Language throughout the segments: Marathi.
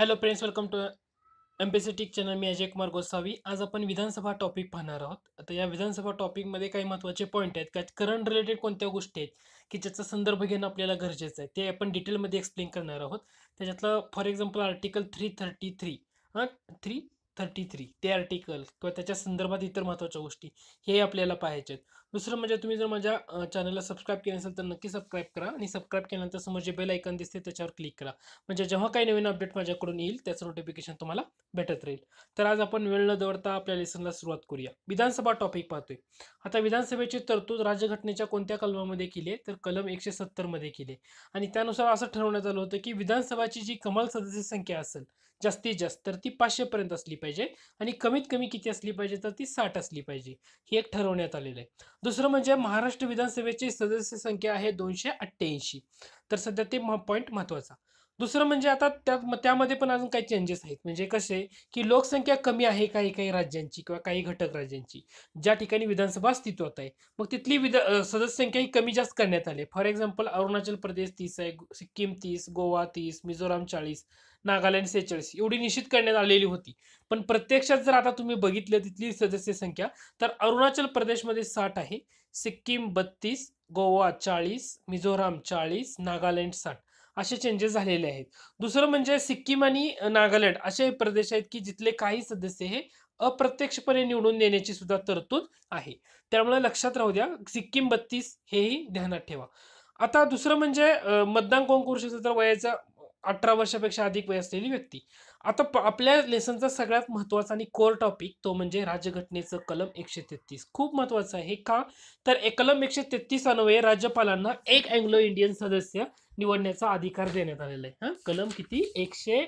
हॅलो फ्रेंड्स वेलकम टू टीक चॅनल मी अजय कुमार गोसावी आज आपण विधानसभा टॉपिक पाहणार आहोत आता या विधानसभा टॉपिकमध्ये काही महत्त्वाचे पॉईंट आहेत का करंट रिलेटेड कोणत्या गोष्टी आहेत की ज्याचा संदर्भ घेणं आपल्याला गरजेचं आहे ते आपण डिटेलमध्ये एक्सप्लेन करणार आहोत त्याच्यातलं for example article three thirty three हां थ्री थर्टी थ्री ते आर्टिकल किंवा त्याच्या संदर्भात इतर महत्त्वाच्या गोष्टी हे आपल्याला पाहायच्या आहेत दुसरं म्हणजे तुम्ही जर माझ्या चॅनलला सबस्क्राईब केलं असेल तर नक्की सबस्क्राईब करा आणि सबस्क्राईब केल्यानंतर समोर जे बेल ऐकन दिसते त्याच्यावर क्लिक करा म्हणजे जेव्हा काही नवीन अपडेट माझ्याकडून येईल त्याचं नोटिफिकेशन तुम्हाला भेटत राहील तर आज आपण वेळ न दवडता आपल्या लेसनला सुरुवात करूया विधानसभा टॉपिक पाहतोय आता विधानसभेची तरतूद राज्यघटनेच्या कोणत्या कलमामध्ये केली तर कलम एकशे सत्तरमध्ये केली आहे आणि त्यानुसार असं ठरवण्यात आलं होतं की विधानसभाची जी कमाल सदस्य संख्या असेल जास्तीत जास्त तर ती पाचशेपर्यंत असली पाहिजे आणि कमीत कमी किती असली पाहिजे तर ती साठ असली पाहिजे ही एक ठरवण्यात आलेलं आहे दुसरं म्हणजे महाराष्ट्र विधानसभेची सदस्य संख्या आहे दोनशे अठ्ठ्याऐंशी तर सध्या ते पॉईंट महत्वाचा दुसरं म्हणजे आता त्यात त्यामध्ये पण अजून काही चेंजेस आहेत म्हणजे कसे की लोकसंख्या कमी आहे काही काही राज्यांची किंवा काही घटक राज्यांची ज्या ठिकाणी विधानसभा अस्तित्वात आहे मग तिथली विध सदस्य संख्या ही कमी जास्त करण्यात आली फॉर एक्झाम्पल अरुणाचल प्रदेश तीस आहे सिक्कीम तीस गोवा तीस मिझोराम चाळीस नागालँड सेहेचाळीस एवढी निश्चित करण्यात आलेली होती पण प्रत्यक्षात जर आता तुम्ही बघितलं तिथली सदस्य संख्या तर अरुणाचल प्रदेशमध्ये साठ आहे सिक्कीम बत्तीस गोवा चाळीस मिझोराम चाळीस नागालँड साठ असे चेंजेस झालेले आहेत दुसरं म्हणजे सिक्कीम आणि नागालँड असे प्रदेश आहेत की जिथले काही सदस्य हे अप्रत्यक्षपणे निवडून देण्याची सुद्धा तरतूद आहे त्यामुळे लक्षात राहू द्या सिक्कीम बत्तीस हेही ध्यानात ठेवा आता दुसरं म्हणजे मतदान कोण करू शकतं तर वयाचा अठरा वर्षापेक्षा अधिक वय असलेली व्यक्ती आता आपल्या लेसनचा सगळ्यात महत्त्वाचा आणि कोर टॉपिक तो म्हणजे राज्यघटनेचं कलम एकशे तेहतीस खूप महत्वाचं आहे का तर एक कलम एकशे तेहतीस अन्वये राज्यपालांना एक अँग्लो इंडियन सदस्य निवडण्याचा अधिकार देण्यात आलेला आहे हा कलम किती एकशे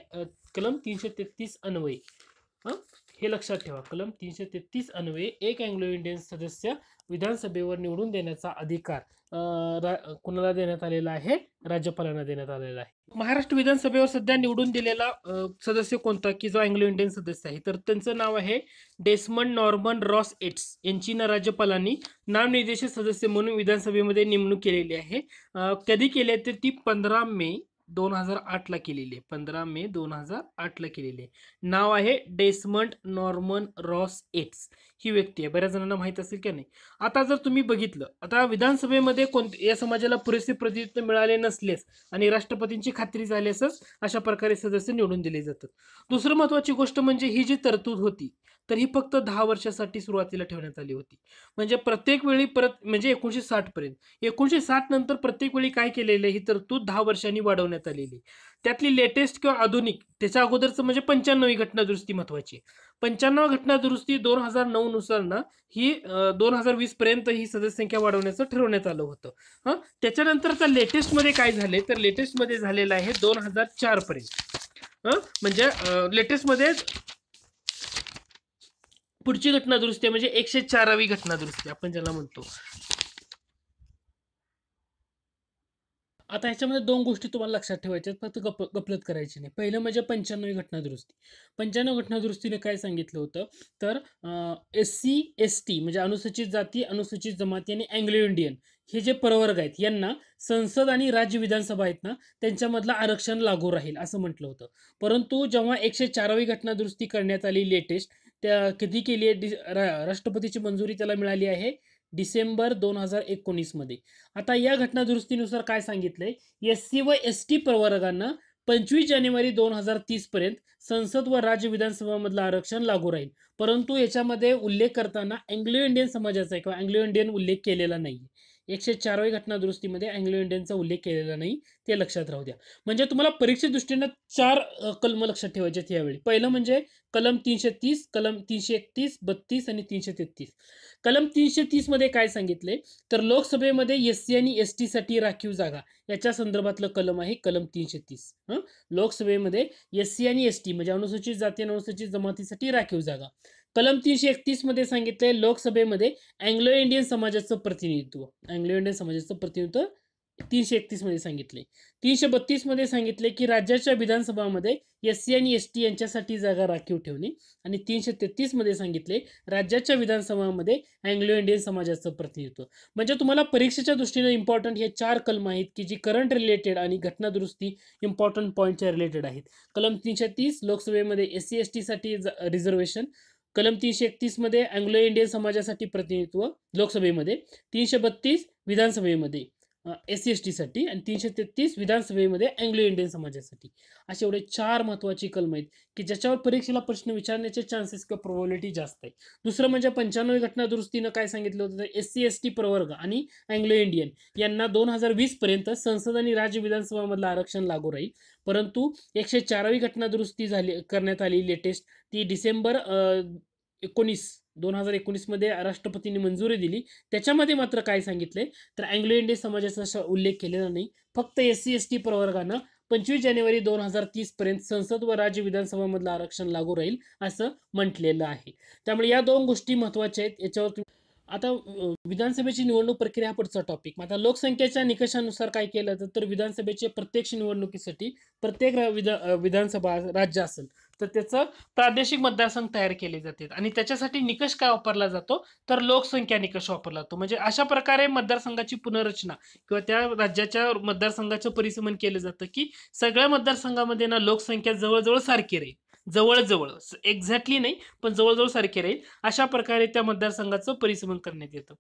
कलम तीनशे तेहतीस अन्वये हा हे लक्षात ठेवा कलम तीनशे तेहतीस अन्वये एक अँग्लो इंडियन सदस्य विधानसभेवर निवडून देण्याचा अधिकार कुणाला देण्यात आलेला आहे राज्यपालांना देण्यात आलेला आहे महाराष्ट्र विधानसभेवर सध्या निवडून दिलेला सदस्य कोणता की जो अँग्लो इंडियन सदस्य आहे तर त्यांचं नाव आहे डेस्मंड नॉर्मन रॉस एट्स यांची ना राज्यपालांनी नामनिर्देशित सदस्य म्हणून विधानसभेमध्ये नेमणूक केलेली आहे कधी केली तर ती पंधरा मे दोन हजार आठला केलेली आहे पंधरा मे दोन हजार आठला केलेली आहे नाव आहे डेसमंट नॉर्मन रॉस एट्स ही व्यक्ती आहे बऱ्याच जणांना माहीत असेल की नाही आता जर तुम्ही बघितलं आता विधानसभेमध्ये कोणते या समाजाला पुरेसे प्रतिनिधित्व मिळाले नसल्यास आणि राष्ट्रपतींची खात्री झाल्यास अशा प्रकारे सदस्य निवडून दिले जातात दुसरं महत्त्वाची गोष्ट म्हणजे ही जी तरतूद होती तर ही फक्त दहा वर्षासाठी सुरुवातीला ठेवण्यात आली होती म्हणजे प्रत्येक वेळी परत म्हणजे एकोणीशे साठपर्यंत एकोणीशे साठ नंतर प्रत्येक वेळी काय केलेलं ही तरतूद दहा वर्षांनी वाढवण्यात आलेली त्यातली लेटेस्ट किंवा आधुनिक त्याच्या अगोदरचं म्हणजे पंच्याण्णव ही दुरुस्ती महत्वाची पंच्याण्णव दुरुस्ती दोन हजार नऊ नुसार ना ही दोन हजार वीस पर्यंत ही सदस्य संख्या वाढवण्याचं ठरवण्यात आलं होतं हां त्याच्यानंतर आता मध्ये काय झाले तर लेटेस्टमध्ये झालेलं आहे दोन हजार चारपर्यंत हां म्हणजे लेटेस्टमध्ये पुढची घटना दुरुस्ती म्हणजे एकशे चारावी घटना दुरुस्ती आपण ज्याला म्हणतो आता ह्याच्यामध्ये दोन गोष्टी तुम्हाला लक्षात ठेवायच्या फक्त गप गपलत करायची नाही पहिलं म्हणजे पंच्याण्णवी घटना दुरुस्ती पंच्याण्णव घटना दुरुस्तीने काय सांगितलं होतं तर एस सी एस टी म्हणजे अनुसूचित जाती अनुसूचित जमाती आणि अँग्लो इंडियन हे जे परवर्ग आहेत यांना संसद आणि राज्य विधानसभा आहेत ना त्यांच्यामधलं आरक्षण लागू राहील असं म्हटलं होतं परंतु जेव्हा एकशे चारावी घटना दुरुस्ती करण्यात आली लेटेस्ट त्या कधी केली आहे डि राष्ट्रपतीची मंजुरी त्याला मिळाली आहे डिसेंबर दोन हजार एकोणीसमध्ये आता या घटना दुरुस्तीनुसार काय सांगितलंय एस सी व एस टी प्रवर्गांना पंचवीस जानेवारी दोन हजार तीसपर्यंत संसद व राज्य विधानसभामधलं आरक्षण लागू राहील परंतु याच्यामध्ये उल्लेख करताना अँग्लो इंडियन समाजाचा किंवा अँग्लो इंडियन उल्लेख केलेला नाही एकशे चारावी घटना दुरुस्तीमध्ये अँग्लो इंडियनचा उल्लेख केलेला नाही ते लक्षात राहू द्या म्हणजे तुम्हाला परीक्षे दृष्टीनं चार कलम लक्षात ठेवायचे आहेत यावेळी पहिलं म्हणजे कलम तीनशे तीस कलम तीनशे एकतीस बत्तीस आणि तीनशे तेहतीस कलम तीनशे तीसमध्ये काय सांगितले तर लोकसभेमध्ये एस सी आणि एस साठी राखीव जागा याच्या संदर्भातलं कलम आहे कलम तीनशे तीस लोकसभेमध्ये एस सी आणि एस टी म्हणजे अनुसूचित जाती आणि अनुसूचित जमातीसाठी राखीव जागा कलम तीनशे मध्ये सांगितलंय लोकसभेमध्ये अँग्लो इंडियन समाजाचं प्रतिनिधित्व अँग्लो इंडियन समाजाचं प्रतिनिधित्व तीनशे एकतीसमध्ये सांगितले तीनशे बत्तीसमध्ये सांगितले की राज्याच्या विधानसभामध्ये एस सी आणि एस टी यांच्यासाठी जागा राखीव ठेवणे आणि तीनशे मध्ये सांगितले राज्याच्या विधानसभामध्ये अँग्लो इंडियन समाजाचं प्रतिनिधित्व म्हणजे तुम्हाला परीक्षेच्या दृष्टीने इम्पॉर्टंट हे चार कलम आहेत की जी करंट रिलेटेड आणि घटनादुरुस्ती इम्पॉर्टंट पॉईंटच्या रिलेटेड आहेत कलम तीनशे तीस लोकसभेमध्ये एस सी एस टीसाठी रिझर्वेशन कलम तीनशे एकतीसमध्ये अँग्लो इंडियन समाजासाठी प्रतिनिधित्व लोकसभेमध्ये तीनशे बत्तीस विधानसभेमध्ये एस सी एस e टीसाठी आणि तीनशे तेहतीस विधानसभेमध्ये अँग्लो इंडियन समाजासाठी असे एवढे चार महत्त्वाची कलम आहेत की ज्याच्यावर परीक्षेला प्रश्न विचारण्याचे चान्सेस किंवा प्रोबॅबिलिटी जास्त आहे दुसरं म्हणजे पंच्याण्णव घटना दुरुस्तीनं काय सांगितलं होतं तर एस सी एस टी प्रवर्ग आणि अँग्लो इंडियन यांना दोन हजार वीसपर्यंत संसद आणि राज्य विधानसभामधलं आरक्षण लागू राहील परंतु एकशे चारावी घटना दुरुस्ती झाली करण्यात आली लेटेस्ट ती डिसेंबर एकोणीस दोन हजार एकोणीसमध्ये राष्ट्रपतींनी मंजुरी दिली त्याच्यामध्ये मात्र काय सांगितलंय तर अँग्लो इंडियन समाजाचा उल्लेख केलेला नाही फक्त एस सी एस टी प्रवर्गानं पंचवीस जानेवारी दोन हजार तीसपर्यंत संसद व राज्य विधानसभामधलं आरक्षण लागू राहील असं म्हटलेलं आहे त्यामुळे या दोन गोष्टी महत्त्वाच्या आहेत याच्यावर आता विधानसभेची निवडणूक प्रक्रिया हा पुढचा टॉपिक आता लोकसंख्येच्या निकषानुसार काय केलं जातं तर विधानसभेचे प्रत्यक्ष निवडणुकीसाठी प्रत्येक विधा विधानसभा राज्य असेल तर त्याचं प्रादेशिक मतदारसंघ तयार केले जाते आणि त्याच्यासाठी निकष काय वापरला जातो तर लोकसंख्या निकष वापरला जातो म्हणजे अशा प्रकारे मतदारसंघाची पुनर्रचना किंवा त्या राज्याच्या मतदारसंघाचं परिसमन केलं जातं की सगळ्या मतदारसंघामध्ये ना लोकसंख्या जवळजवळ सारखी राहील जवळजवळ एक्झॅक्टली नाही पण जवळजवळ सारखे राहील अशा प्रकारे त्या मतदारसंघाचं परिसमन करण्यात येतं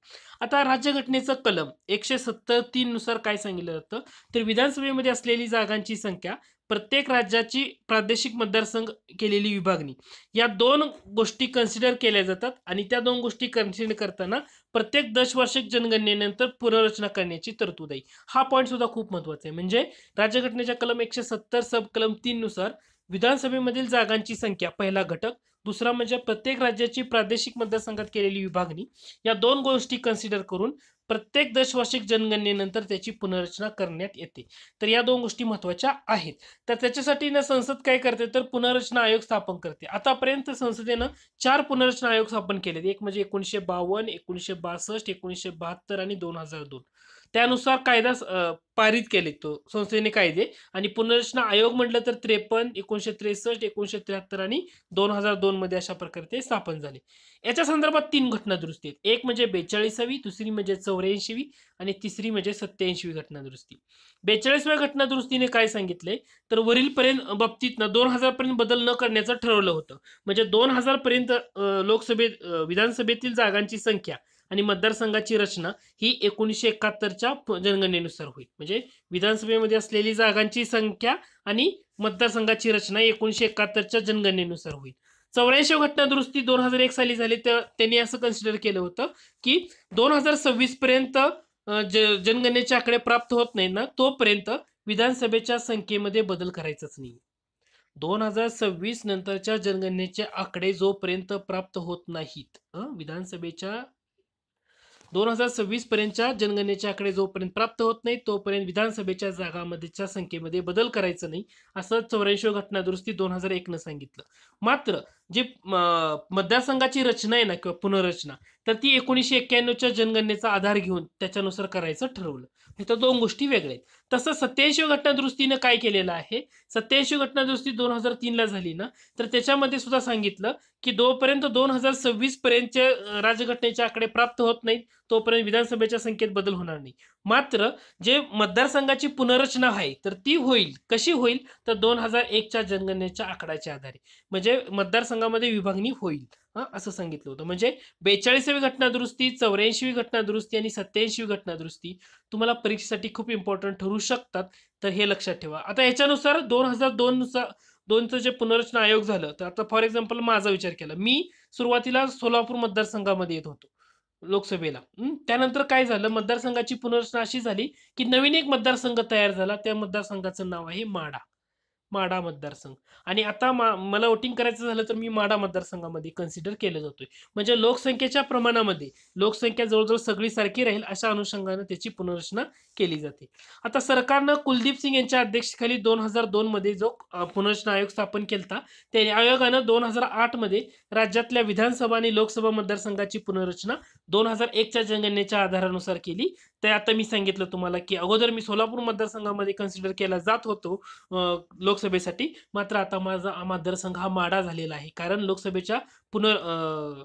आता राज्यघटनेचं कलम एकशे सत्तर तीन नुसार काय सांगितलं जातं तर विधानसभेमध्ये असलेली जागांची संख्या प्रत्येक राज्याची प्रादेशिक मतदारसंघ केलेली विभागणी या दोन गोष्टी कन्सिडर केल्या जातात आणि त्या दोन गोष्टी कन्सिडर करताना प्रत्येक दशवार्षिक जनगणनेनंतर पुनर्रचना करण्याची तरतूद आहे हा पॉईंट सुद्धा खूप महत्वाचा आहे म्हणजे राज्यघटनेच्या कलम एकशे सत्तर सब कलम नुसार विधानसभेमधील जागांची संख्या पहिला घटक दुसरा म्हणजे प्रत्येक राज्याची प्रादेशिक मतदारसंघात केलेली विभागणी या दोन गोष्टी कन्सिडर करून प्रत्येक दशवार्षिक जनगणनेनंतर त्याची पुनर्रचना करण्यात येते तर या दोन गोष्टी महत्त्वाच्या आहेत तर त्याच्यासाठी ना संसद काय करते तर पुनर्रचना आयोग स्थापन करते आतापर्यंत संसदेनं चार पुनर्रचना आयोग स्थापन केले एक म्हणजे एकोणीसशे बावन्न एकोणीसशे बासष्ट एकोणीसशे बहात्तर आणि दोन हजार दोन त्यानुसार कायदा पारित केले तो संस्थेने कायदे आणि पुनर्रचना आयोग म्हटलं तर त्रेपन्न एकोणीशे त्रेसष्ट एकोणीशे त्र्याहत्तर आणि दोन हजार दोन मध्ये अशा प्रकारे ते स्थापन झाले याच्या संदर्भात तीन घटना दुरुस्ती आहेत एक म्हणजे बेचाळीसावी दुसरी म्हणजे चौऱ्याऐंशीवी आणि तिसरी म्हणजे सत्याऐंशीवी घटना दुरुस्ती बेचाळीसव्या घटना दुरुस्तीने काय सांगितले तर वरीलपर्यंत बाबतीत ना दोन हजारपर्यंत बदल न करण्याचं ठरवलं होतं म्हणजे दोन हजारपर्यंत लोकसभेत विधानसभेतील जागांची संख्या आणि मतदारसंघाची रचना ही एकोणीसशे एकाहत्तरच्या जनगणनेनुसार होईल म्हणजे विधानसभेमध्ये असलेली जागांची संख्या आणि मतदारसंघाची रचना एकोणीसशे एकाहत्तरच्या जनगणनेनुसार होईल चौऱ्याऐंशी घटना दुरुस्ती दोन हजार एक साली झाली तर त्यांनी असं कन्सिडर केलं होतं की दोन हजार सव्वीस पर्यंत ज जनगणनेचे आकडे प्राप्त होत नाही ना तोपर्यंत विधानसभेच्या संख्येमध्ये बदल करायचाच नाही दोन हजार सव्वीस नंतरच्या जनगणनेचे आकडे जोपर्यंत प्राप्त होत नाहीत विधानसभेच्या दोन हजार सव्वीस पर्यंतच्या जनगणनेच्या आकडे जोपर्यंत प्राप्त होत नाही तोपर्यंत विधानसभेच्या जागामध्येच्या संख्येमध्ये बदल करायचं नाही असं चौऱ्याऐंशी घटना दुरुस्ती दोन हजार न सांगितलं मात्र जी मतदारसंघाची रचना आहे ना किंवा पुनर्रचना तर ती एकोणीसशे एक्क्याण्णवच्या जनगणनेचा आधार घेऊन त्याच्यानुसार करायचं ठरवलं तर दोन गोष्टी वेगळ्या आहेत तसं सत्याऐंशी घटनादुरुस्तीनं काय केलेलं आहे सत्याऐंशी घटनादुरुस्ती दोन हजार तीनला झाली ना तर त्याच्यामध्ये सुद्धा सांगितलं की जोपर्यंत दोन हजार सव्वीस पर्यंतचे राज्यघटनेचे आकडे प्राप्त होत नाहीत तोपर्यंत विधानसभेच्या संख्येत बदल होणार नाही मात्र जे मतदारसंघाची पुनर्रचना आहे तर ती होईल कशी होईल तर दोन हजार एकच्या जनगणनेच्या आकड्याच्या आधारे म्हणजे मतदारसंघामध्ये विभागणी होईल हां असं सांगितलं होतं म्हणजे बेचाळीसावी घटनादुरुस्ती चौऱ्याऐंशीवी घटनादुरुस्ती आणि सत्याऐंशीवी घटनादुरुस्ती तुम्हाला परीक्षेसाठी खूप इम्पॉर्टंट ठरू शकतात तर हे लक्षात ठेवा आता याच्यानुसार दोन हजार दोनचा दोनचं जे पुनर्रचना आयोग झालं तर आता फॉर एक्झाम्पल माझा विचार केला मी सुरुवातीला सोलापूर मतदारसंघामध्ये येत होतो लोकसभेला त्यानंतर काय झालं मतदारसंघाची पुनर्रचना अशी झाली की नवीन एक मतदारसंघ तयार झाला त्या मतदारसंघाचं नाव आहे माडा माडा मतदारसंघ आणि आता मा मला वोटिंग करायचं झालं तर मी माडा मतदारसंघामध्ये कन्सिडर केलं जातोय म्हणजे लोकसंख्येच्या प्रमाणामध्ये लोकसंख्या जवळजवळ सगळी सारखी राहील अशा अनुषंगानं त्याची पुनर्रचना केली जाते आता सरकारनं कुलदीप सिंग यांच्या अध्यक्षतेखाली दोन हजार दोनमध्ये जो पुनर्रचना आयोग स्थापन केला त्या आयोगानं दोन हजार आठमध्ये राज्यातल्या विधानसभा आणि लोकसभा मतदारसंघाची पुनर्रचना दोन हजार एकच्या जनगणनेच्या आधारानुसार केली तर आता मी सांगितलं तुम्हाला की अगोदर मी सोलापूर मतदारसंघामध्ये कन्सिडर केला जात होतो लोकसभेसाठी मात्र आता माझा मतदारसंघ हा माडा झालेला आहे कारण लोकसभेच्या पुनर्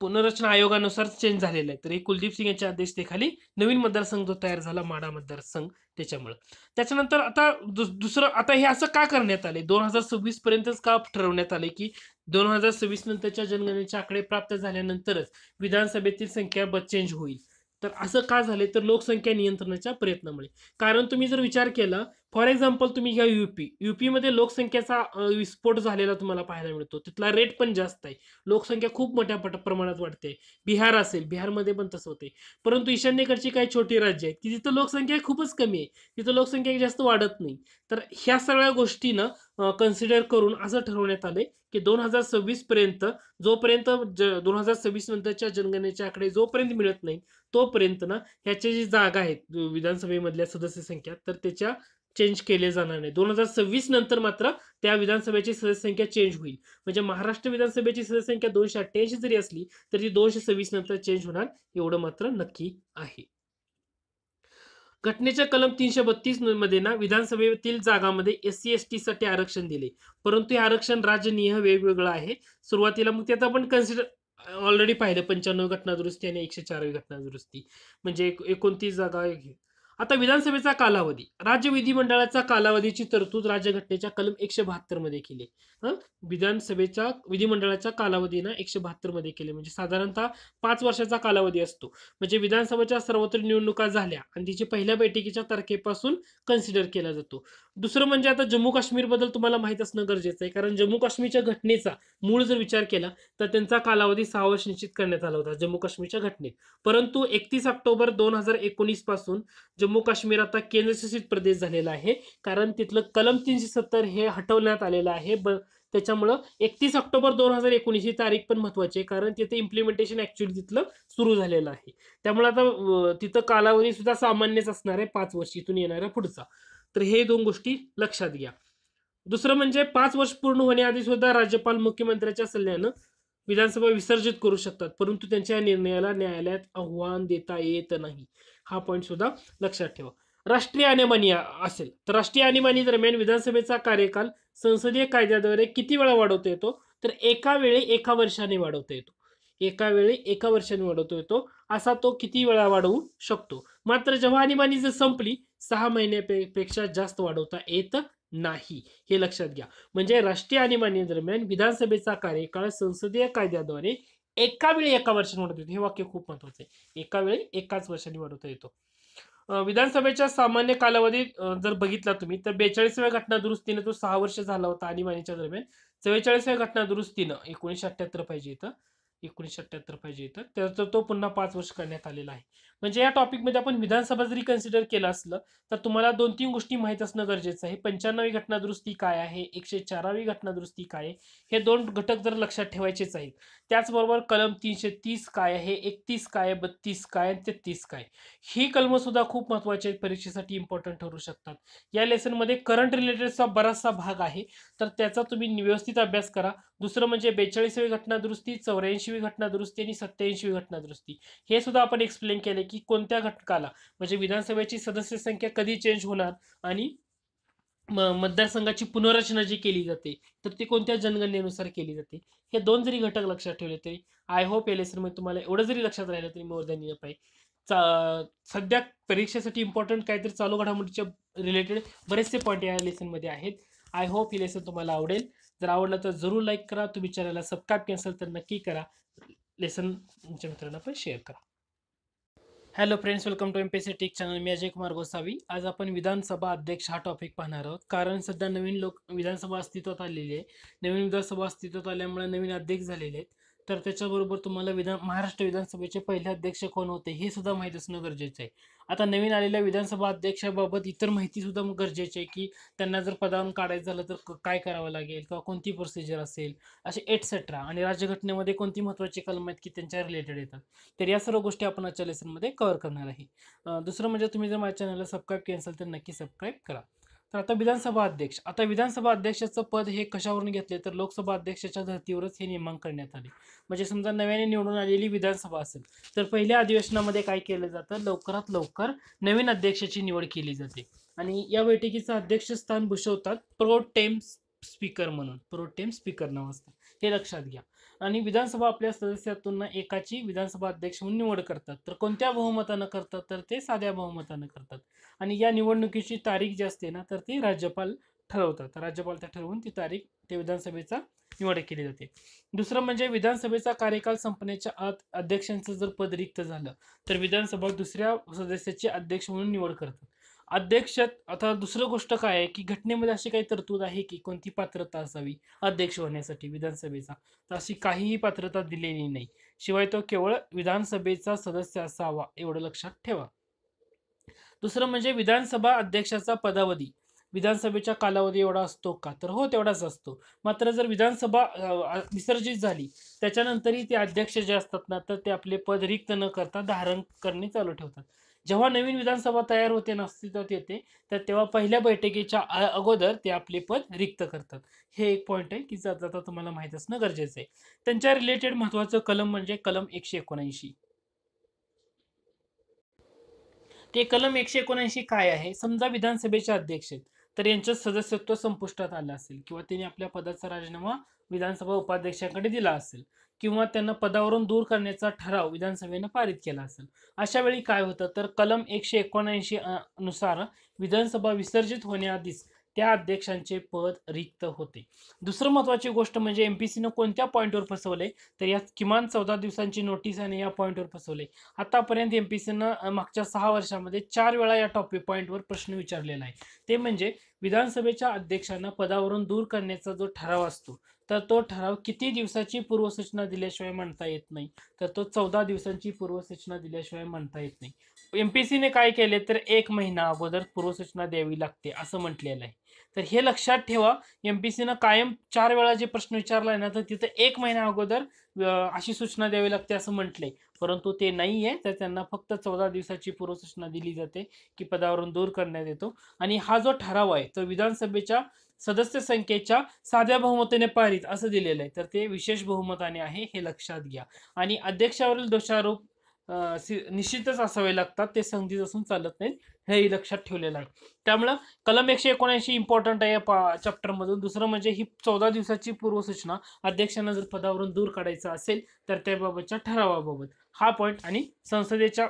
पुनर्रचना आयोगानुसार चेंज झालेला आहे तर हे कुलदीप सिंग यांच्या अध्यक्षतेखाली नवीन मतदारसंघ जो तयार झाला माडा मतदारसंघ त्याच्यामुळं त्याच्यानंतर आता दुसरं आता हे असं का करण्यात आले दोन हजार सव्वीस पर्यंतच का ठरवण्यात आले की दोन हजार सव्वीस नंतरच्या जनगणनेचे आकडे प्राप्त झाल्यानंतरच विधानसभेतील संख्या चेंज होईल तर असं का झाले तर लोकसंख्या नियंत्रणाच्या प्रयत्नामुळे कारण तुम्ही जर विचार केला फॉर एक्झाम्पल तुम्ही घ्या युपी युपीमध्ये लोकसंख्येचा विस्फोट झालेला तुम्हाला पाहायला मिळतो तिथला रेट पण जास्त आहे लोकसंख्या खूप मोठ्या प्रमाणात वाढते बिहार असेल बिहारमध्ये पण तसं होते परंतु ईशान्येकडची काही छोटी राज्य आहेत की जिथं लोकसंख्या खूपच कमी आहे तिथं लोकसंख्या जास्त वाढत नाही तर ह्या सगळ्या गोष्टीनं कन्सिडर करून असं ठरवण्यात आले की दोन हजार सव्वीस पर्यंत जोपर्यंत दोन हजार सव्वीस नंतरच्या जनगणनेचे आकडे जोपर्यंत मिळत नाही तोपर्यंत ना ह्याच्या जी जागा आहेत विधानसभेमधल्या सदस्य संख्या तर त्याच्या चेंज केले जाणार नाही दोन हजार सव्वीस नंतर मात्र त्या विधानसभेची सदस्य संख्या चेंज होईल म्हणजे महाराष्ट्र विधानसभेची सदस्य संख्या दोनशे अठ्ठ्याऐंशी जरी असली तरी ती दोनशे सव्वीस नंतर चेंज होणार एवढं मात्र नक्की आहे घटनेच्या कलम तीनशे बत्तीस मध्ये ना विधानसभेतील जागामध्ये एस सी एस टी साठी आरक्षण दिले परंतु हे आरक्षण राजनीय वेगवेगळं आहे सुरुवातीला मग त्यात आपण कन्सिडर ऑलरेडी पाहिलं पंच्याण्णव घटना दुरुस्ती आणि एकशे चारवी घटना दुरुस्ती म्हणजे एकोणतीस जागा आता विधानसभेचा कालावधी राज्य विधिमंडळाचा कालावधीची तरतूद राज्यघटनेच्या कलम एकशे मध्ये केली विधानसभेच्या विधिमंडळाच्या कालावधी ना एकशे मध्ये केले म्हणजे साधारणतः पाच वर्षाचा कालावधी असतो म्हणजे विधानसभेच्या सर्वत्र निवडणुका झाल्या आणि तिची पहिल्या बैठकीच्या तारखेपासून कन्सिडर केला जातो दुसरं म्हणजे आता जम्मू काश्मीर बद्दल तुम्हाला माहीत असणं गरजेचं आहे कारण जम्मू काश्मीरच्या घटनेचा मूळ जर विचार केला तर त्यांचा कालावधी सहा वर्ष निश्चित करण्यात आला होता जम्मू काश्मीरच्या घटनेत परंतु एकतीस ऑक्टोबर दोन हजार पासून जम्मू काश्मीर आता केंद्रशासित प्रदेश झालेला आहे कारण तिथलं कलम तीनशे सत्तर हे हटवण्यात आलेलं आहे ब त्याच्यामुळं एकतीस ऑक्टोबर दोन हजार एकोणीस ही तारीख पण महत्वाची आहे कारण तिथे इम्प्लिमेंटेशन ऍक्च्युली तिथलं सुरू झालेलं आहे त्यामुळे आता तिथं कालावधी सुद्धा सामान्यच असणार आहे पाच वर्ष इथून येणाऱ्या पुढचा तर हे दोन गोष्टी लक्षात घ्या दुसरं म्हणजे पाच वर्ष पूर्ण होण्याआधी सुद्धा राज्यपाल मुख्यमंत्र्यांच्या सल्ल्यानं विधानसभा विसर्जित करू शकतात परंतु त्यांच्या निर्णयाला न्यायालयात आव्हान देता येत नाही हा पॉईंट सुद्धा लक्षात ठेवा राष्ट्रीय आणीबाणी असेल तर राष्ट्रीय आणीबाणी दरम्यान विधानसभेचा कार्यकाल संसदीय कायद्याद्वारे किती वेळा वाढवता येतो तर एका वेळी एका वर्षाने वाढवता येतो एका वेळी एका वर्षाने वाढवता येतो असा तो किती वेळा वाढवू शकतो मात्र जेव्हा आणीबाणी जर संपली सहा महिन्यापेक्षा जास्त वाढवता येत नाही हे लक्षात घ्या म्हणजे राष्ट्रीय आणीबाणी दरम्यान विधानसभेचा कार्यकाळ संसदीय कायद्याद्वारे एका वेळी एका वर्षाने वाढवता येतो हे वाक्य खूप महत्वाचं आहे एका वेळी एकाच वर्षाने वाढवता येतो विधानसभेच्या सामान्य कालावधीत जर बघितला तुम्ही तर बेचाळीसव्या घटना दुरुस्तीनं तो सहा वर्ष झाला होता आणीबाणीच्या दरम्यान चव्वेचाळीसव्या घटना दुरुस्तीनं एकोणीसशे अठ्ठ्याहत्तर पाहिजे इथं एकोणीसशे अठ्ठ्याहत्तर पाहिजे इथं तर तो पुन्हा पाच वर्ष करण्यात आलेला आहे म्हणजे या टॉपिकमध्ये आपण विधानसभा जरी कन्सिडर केलं असलं तर तुम्हाला दोन तीन गोष्टी माहीत असणं गरजेचं आहे पंच्याण्णवी घटनादुरुस्ती काय आहे एकशे चारावी घटनादुरुस्ती काय आहे हे दोन घटक जर लक्षात ठेवायचेच आहेत त्याचबरोबर कलम तीनशे तीस काय आहे एकतीस काय बत्तीस काय आणि तेहतीस काय ही सुद्धा खूप महत्वाची आहेत परीक्षेसाठी इम्पॉर्टंट ठरू शकतात या लेसनमध्ये करंट रिलेटेडचा बराचसा भाग आहे तर त्याचा तुम्ही व्यवस्थित अभ्यास करा दुसरं म्हणजे बेचाळीसावी घटनादुरुस्ती चौऱ्याऐंशीवी घटनादुरुस्ती आणि सत्याऐंशी घटनादुरुस्ती हे सुद्धा आपण एक्सप्लेन केले की कोणत्या घटकाला म्हणजे विधानसभेची सदस्य संख्या कधी चेंज होणार आणि मतदारसंघाची पुनर्रचना जी केली जाते तर ती कोणत्या जनगणनेनुसार केली जाते हे दोन जरी घटक लक्षात ठेवले तरी आय होप येले सर मध्ये तुम्हाला एवढं जरी लक्षात राहिलं तरी मोर दॅन इनफ आहे सध्या परीक्षेसाठी इम्पॉर्टंट काहीतरी चालू घडामोडीच्या रिलेटेड बरेचसे पॉईंट या लेसनमध्ये आहेत आय होप हे लेसन तुम्हाला आवडेल जर आवडलं तर जरूर लाईक करा तुम्ही चॅनलला सबस्क्राईब कॅन्सल तर नक्की करा लेसन तुमच्या मित्रांना पण शेअर करा hello friends welcome to M P C channel मी अजय कुमार गोसावी आज आपण विधानसभा अध्यक्ष हा टॉपिक पाहणार आहोत कारण सध्या नवीन लोक विधानसभा अस्तित्वात आलेली आहे नवीन विधानसभा अस्तित्वात आल्यामुळे नवीन अध्यक्ष झालेले आहेत तर त्याच्याबरोबर तुम्हाला विधान महाराष्ट्र विधानसभेचे पहिले अध्यक्ष कोण होते हे सुद्धा माहीत असणं गरजेचं आहे आता नवीन आलेल्या विधानसभा अध्यक्षाबाबत इतर माहिती सुद्धा गरजेची आहे की त्यांना जर पदावरून काढायचं झालं तर काय करावं लागेल किंवा कोणती प्रोसिजर असेल असे एटसेट्रा आणि राज्यघटनेमध्ये कोणती महत्त्वाची कलम आहेत की त्यांच्या रिलेटेड येतात तर या सर्व गोष्टी आपण आजच्या लेसनमध्ये कवर करणार आहे दुसरं म्हणजे तुम्ही जर माझ्या चॅनलला सबस्क्राईब केलं असेल तर नक्की सबस्क्राईब करा तर आता विधानसभा अध्यक्ष आता विधानसभा अध्यक्षाचं पद हे कशावरून घेतले तर लोकसभा अध्यक्षाच्या धर्तीवरच हे नेमांक करण्यात आले म्हणजे समजा नव्याने निवडून आलेली विधानसभा असेल तर पहिल्या अधिवेशनामध्ये काय केलं जातं लवकरात लवकर नवीन अध्यक्षाची निवड केली जाते आणि या बैठकीचं अध्यक्षस्थान भूषवतात प्रो टेम्स स्पीकर म्हणून प्रोटेम स्पीकर नाव असतं ते लक्षात घ्या आणि विधानसभा आपल्या सदस्यातून एकाची विधानसभा अध्यक्ष म्हणून निवड करतात तर कोणत्या बहुमतानं करतात तर ते साध्या बहुमतानं करतात आणि या निवडणुकीची तारीख जी असते ना तर ती राज्यपाल ठरवतात राज्यपाल त्या ठरवून ती तारीख ते विधानसभेचा निवड केली जाते दुसरं म्हणजे विधानसभेचा कार्यकाल संपण्याच्या आत अध्यक्षांचं जर पद रिक्त झालं तर विधानसभा दुसऱ्या सदस्याची अध्यक्ष म्हणून निवड करतात अध्यक्ष आता दुसरं गोष्ट काय आहे की घटनेमध्ये अशी काही तरतूद आहे की कोणती पात्रता असावी अध्यक्ष होण्यासाठी विधानसभेचा तर अशी काहीही पात्रता दिलेली नाही शिवाय तो केवळ विधानसभेचा सदस्य असावा एवढं लक्षात ठेवा दुसरं म्हणजे विधानसभा अध्यक्षाचा पदावधी विधानसभेचा कालावधी एवढा असतो का तर हो तेवढाच असतो मात्र जर विधानसभा विसर्जित झाली त्याच्यानंतरही ते अध्यक्ष जे असतात ना तर ते आपले पद रिक्त न करता धारण करणे चालू ठेवतात जेव्हा नवीन विधानसभा तयार होते आणि अस्तित्वात येते तर तेव्हा पहिल्या बैठकीच्या अगोदर ते आपले पद रिक्त करतात हे एक पॉईंट आहे की जाता जाता तुम्हाला माहीत असणं गरजेचं आहे त्यांच्या रिलेटेड महत्त्वाचं कलम म्हणजे कलम एकशे एकोणऐंशी ते कलम एकशे एकोणऐंशी काय आहे समजा विधानसभेचे अध्यक्ष आहेत तर यांचं सदस्यत्व संपुष्टात आलं असेल किंवा त्यांनी आपल्या पदाचा राजीनामा विधानसभा उपाध्यक्षांकडे दिला असेल किंवा त्यांना पदावरून दूर करण्याचा ठराव विधानसभेनं पारित केला असेल अशा वेळी काय होतं तर कलम एकशे एकोणऐंशी नुसार विधानसभा विसर्जित होण्याआधीच त्या अध्यक्षांचे पद रिक्त होते दुसरं महत्वाची गोष्ट म्हणजे एम पी सीनं कोणत्या पॉईंटवर फसवले तर यात किमान चौदा दिवसांची नोटीस आणि या पॉईंटवर फसवले आतापर्यंत एम पी सीनं मागच्या सहा वर्षामध्ये चार वेळा या टॉपिक पॉईंटवर प्रश्न विचारलेला आहे ते म्हणजे विधानसभेच्या अध्यक्षांना पदावरून दूर करण्याचा जो ठराव असतो तर तो ठराव किती दिवसाची पूर्वसूचना दिल्याशिवाय म्हणता येत नाही तर तो चौदा दिवसांची पूर्वसूचना दिल्याशिवाय म्हणता येत नाही एम पी सीने काय केले तर एक महिना अगोदर पूर्वसूचना द्यावी लागते असं म्हटलेलं आहे तर हे लक्षात ठेवा एम पी सीनं कायम चार वेळा जे प्रश्न विचारला आहे ना तर तिथं एक महिना अगोदर अशी सूचना द्यावी लागते असं म्हटलंय परंतु ते नाही आहे तर त्यांना फक्त चौदा दिवसाची पूर्वसूचना दिली जाते की पदावरून दूर करण्यात येतो आणि हा जो ठराव आहे तो विधानसभेच्या सदस्य संख्येच्या साध्या बहुमताने पारित असं दिलेलं आहे तर ते विशेष बहुमताने आहे हे लक्षात घ्या आणि अध्यक्षावरील दोषारोप निश्चितच असावे लागतात ते संधीच असून चालत नाहीत हेही लक्षात ठेवलेलं आहे त्यामुळं कलम एकशे एकोणऐंशी इम्पॉर्टंट आहे या पा चॅप्टरमधून दुसरं म्हणजे ही चौदा दिवसाची पूर्वसूचना अध्यक्षांना जर पदावरून दूर काढायचं असेल तर त्याबाबतच्या ठरावाबाबत हा पॉईंट आणि संसदेच्या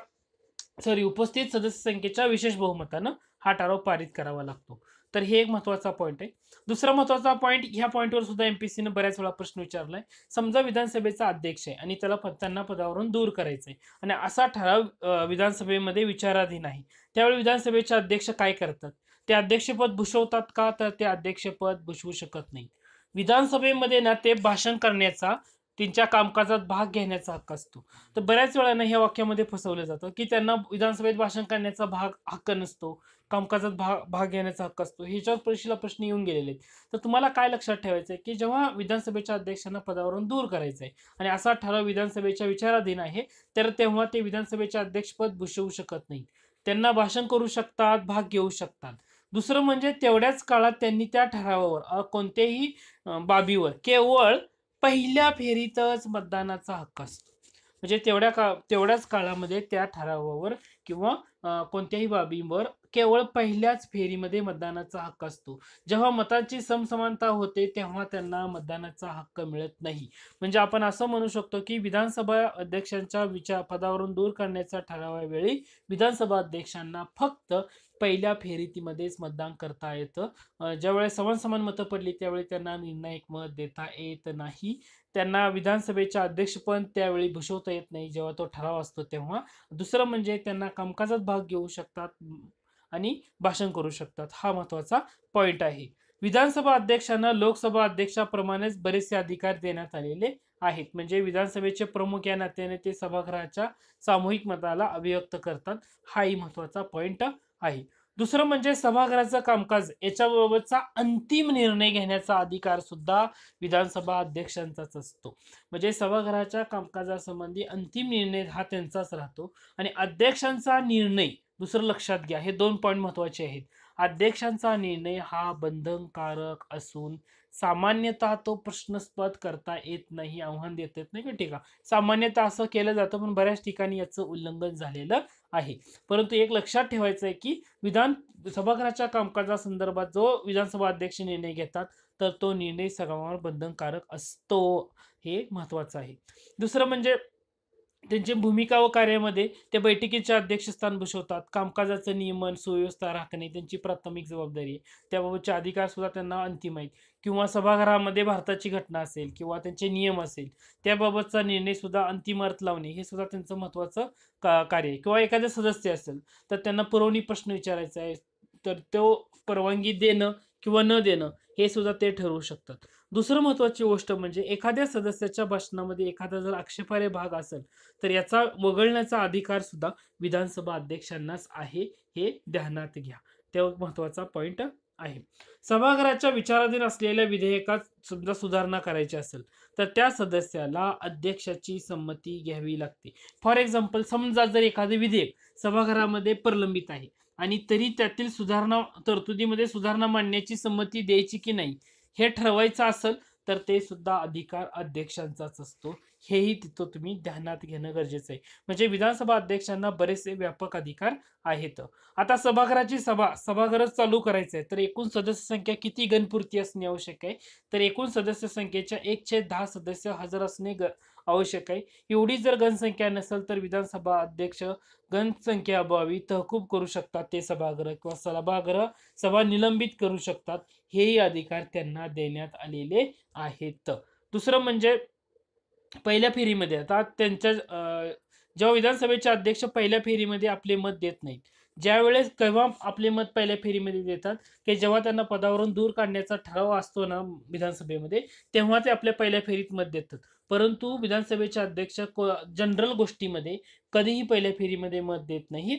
सॉरी उपस्थित सदस्य संख्येच्या विशेष बहुमतानं हा ठराव पारित करावा लागतो तर हे एक महत्त्वाचा पॉईंट आहे दुसरा महत्त्वाचा पॉईंट ह्या पॉईंटवर सुद्धा एम पी बऱ्याच वेळा प्रश्न विचारलाय समजा विधानसभेचा अध्यक्ष आहे आणि त्याला त्यांना पदावरून दूर करायचं आहे आणि असा ठराव विधानसभेमध्ये विचाराधीन आहे त्यावेळी विधानसभेचे अध्यक्ष काय करतात ते अध्यक्षपद भूषवतात का तर ते अध्यक्षपद भूषवू शकत नाही विधानसभेमध्ये ना ते भाषण करण्याचा त्यांच्या कामकाजात भाग घेण्याचा हक्क असतो तर बऱ्याच वेळानं ह्या वाक्यामध्ये फसवलं जातं की त्यांना विधानसभेत भाषण करण्याचा भाग हक्क नसतो कामकाजात भाग भाग घेण्याचा हक्क असतो ह्याच्यावर परीक्षेला प्रश्न येऊन गेलेले आहेत तर तुम्हाला काय लक्षात ठेवायचं आहे की जेव्हा विधानसभेच्या अध्यक्षांना पदावरून दूर करायचं आहे आणि असा ठराव विधानसभेच्या विचाराधीन आहे तर तेव्हा ते विधानसभेचे अध्यक्षपद भूषवू शकत नाही त्यांना भाषण करू शकतात भाग घेऊ शकतात दुसरं म्हणजे तेवढ्याच काळात त्यांनी त्या ठरावावर कोणत्याही बाबीवर केवळ पहिल्या फेरीतच मतदानाचा हक्क असतो म्हणजे तेवढ्या का तेवढ्याच काळामध्ये त्या ठरावावर किंवा कोणत्याही बाबींवर केवळ पहिल्याच फेरीमध्ये मतदानाचा हक्क असतो जेव्हा मतांची समसमानता होते तेव्हा त्यांना मतदानाचा हक्क मिळत नाही म्हणजे आपण असं म्हणू शकतो की विधानसभा अध्यक्षांच्या विचार पदावरून दूर करण्याच्या ठरावावेळी विधानसभा अध्यक्षांना फक्त पहिल्या फेरीतीमध्येच मतदान करता येतं ज्यावेळेस समान समान मतं पडली त्यावेळी त्यांना निर्णायक मत देता येत नाही त्यांना विधानसभेच्या पण त्यावेळी भूषवता येत नाही जेव्हा तो ठराव असतो तेव्हा दुसरं म्हणजे त्यांना कामकाजात भाग घेऊ शकतात आणि भाषण करू शकतात हा महत्वाचा पॉइंट आहे विधानसभा अध्यक्षांना लोकसभा अध्यक्षाप्रमाणेच बरेचसे अधिकार देण्यात आलेले आहेत म्हणजे विधानसभेचे प्रमुख या नात्याने ते सभागृहाच्या सामूहिक मताला अभिव्यक्त करतात हाही महत्वाचा पॉइंट आहे दुसरं म्हणजे सभागृहाचं कामकाज याच्याबाबतचा अंतिम निर्णय घेण्याचा अधिकार सुद्धा विधानसभा अध्यक्षांचाच असतो म्हणजे सभागृहाच्या कामकाजासंबंधी अंतिम निर्णय हा त्यांचाच राहतो आणि अध्यक्षांचा निर्णय दुसरं लक्षात घ्या हे दोन पॉईंट महत्त्वाचे आहेत अध्यक्षांचा निर्णय हा बंधनकारक असून सामान्यतः तो प्रश्नस्पद करता येत नाही आव्हान देत येत नाही ठीक आहे सामान्यतः असं केलं जातं पण बऱ्याच ठिकाणी याचं उल्लंघन झालेलं आहे परंतु एक लक्षात ठेवायचं आहे की विधान सभागृहाच्या कामकाजासंदर्भात जो विधानसभा अध्यक्ष निर्णय घेतात तर तो निर्णय सगळ्यांवर बंधनकारक असतो हे महत्त्वाचं आहे दुसरं म्हणजे त्यांची भूमिका व कार्यामध्ये ते बैठकीचे अध्यक्षस्थान भूषवतात कामकाजाचं नियमन सुव्यवस्था राखणे त्यांची प्राथमिक जबाबदारी आहे त्याबाबतचे अधिकार सुद्धा त्यांना अंतिम आहेत किंवा सभागृहामध्ये भारताची घटना असेल किंवा त्यांचे नियम असेल त्याबाबतचा निर्णय सुद्धा अंतिम अर्थ लावणे हे सुद्धा त्यांचं महत्त्वाचं का कार्य आहे किंवा एखादं सदस्य असेल तर त्यांना पुरवणी प्रश्न विचारायचा आहे तर तो परवानगी देणं किंवा न देणं हे सुद्धा ते ठरवू शकतात दुसरं महत्वाची गोष्ट म्हणजे एखाद्या सदस्याच्या भाषणामध्ये एखादा जर आक्षेपार्ह भाग असेल तर याचा वगळण्याचा अधिकार सुद्धा विधानसभा अध्यक्षांनाच आहे हे ध्यानात घ्या तेव्हा महत्वाचा पॉइंट आहे सभागृहाच्या विचाराधीन असलेल्या विधेयकात समजा सुधारणा करायची असेल तर त्या सदस्याला अध्यक्षाची संमती घ्यावी लागते फॉर एक्झाम्पल समजा जर एखादे विधेयक सभागृहामध्ये प्रलंबित आहे आणि तरी त्यातील सुधारणा तरतुदीमध्ये सुधारणा मांडण्याची संमती द्यायची की नाही हे ठरवायचं असेल तर ते सुद्धा अधिकार अध्यक्षांचाच असतो हेही तिथं तुम्ही ध्यानात घेणं गरजेचं आहे म्हणजे विधानसभा अध्यक्षांना बरेचसे व्यापक अधिकार आहेत आता सभागृहाची सभा सभागृह चालू करायचं आहे तर एकूण सदस्य संख्या किती गणपूर्ती असणे आवश्यक आहे तर एकूण सदस्य संख्येच्या एकशे दहा सदस्य हजर असणे आवश्यक आहे एवढी जर गणसंख्या नसेल तर विधानसभा अध्यक्ष गणसंख्या अभावी तहकूब करू शकतात ते सभागृह किंवा सभागृह सभा निलंबित करू शकतात हेही अधिकार त्यांना देण्यात आलेले आहेत दुसरं म्हणजे पहिल्या फेरीमध्ये आता त्यांच्या जेव्हा विधानसभेचे अध्यक्ष पहिल्या फेरीमध्ये आपले मत देत नाहीत ज्यावेळेस केव्हा आपले मत पहिल्या फेरीमध्ये देतात की जेव्हा त्यांना पदावरून दूर काढण्याचा ठराव असतो ना विधानसभेमध्ये तेव्हा ते आपल्या पहिल्या फेरीत मत देतात परंतु विधानसभेचे अध्यक्ष जनरल गोष्टीमध्ये कधीही पहिल्या फेरीमध्ये मत देत नाहीत